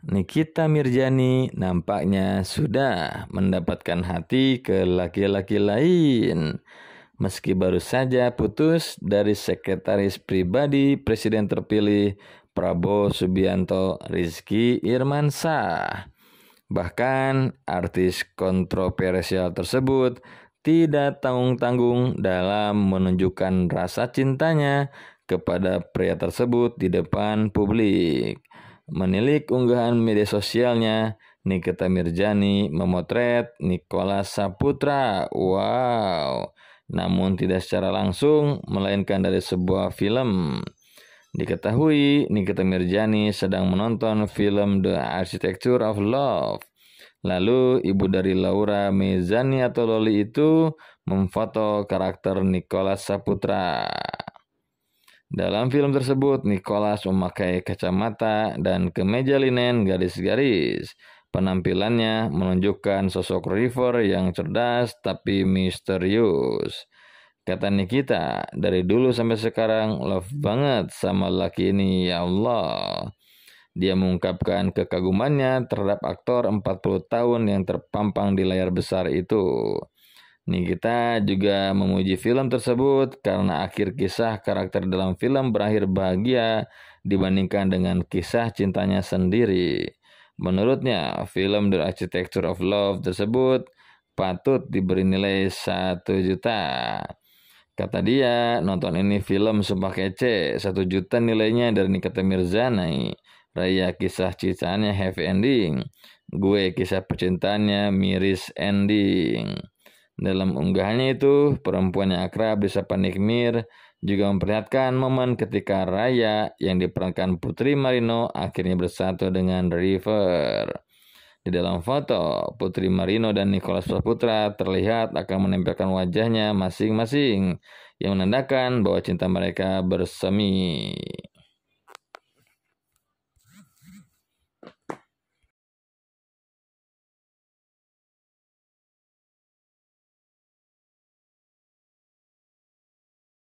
Nikita Mirjani nampaknya sudah mendapatkan hati ke laki-laki lain. Meski baru saja putus dari sekretaris pribadi Presiden terpilih Prabowo Subianto Rizky Irmansyah. Bahkan artis kontroversial tersebut tidak tanggung-tanggung dalam menunjukkan rasa cintanya kepada pria tersebut di depan publik. Menilik unggahan media sosialnya, Nikita Mirjani memotret Nikola Saputra. Wow. Namun tidak secara langsung, melainkan dari sebuah film. Diketahui Nikita Mirjani sedang menonton film The Architecture of Love. Lalu ibu dari Laura Mezani atau Loli itu memfoto karakter Nikola Saputra. Dalam film tersebut, Nicholas memakai kacamata dan kemeja linen garis-garis. Penampilannya menunjukkan sosok River yang cerdas tapi misterius. Kata Nikita, dari dulu sampai sekarang love banget sama laki ini ya Allah. Dia mengungkapkan kekagumannya terhadap aktor 40 tahun yang terpampang di layar besar itu kita juga memuji film tersebut karena akhir kisah karakter dalam film berakhir bahagia dibandingkan dengan kisah cintanya sendiri. Menurutnya, film The Architecture of Love tersebut patut diberi nilai 1 juta. Kata dia, nonton ini film sumpah kece, 1 juta nilainya dari Nikita Mirzani. Raya kisah cintanya happy ending, gue kisah percintaannya miris ending. Dalam unggahannya itu, perempuan yang akrab disapa Nikmir juga memperlihatkan momen ketika Raya yang diperankan Putri Marino akhirnya bersatu dengan River. Di dalam foto, Putri Marino dan Nicholas Saputra terlihat akan menempelkan wajahnya masing-masing yang menandakan bahwa cinta mereka bersemi.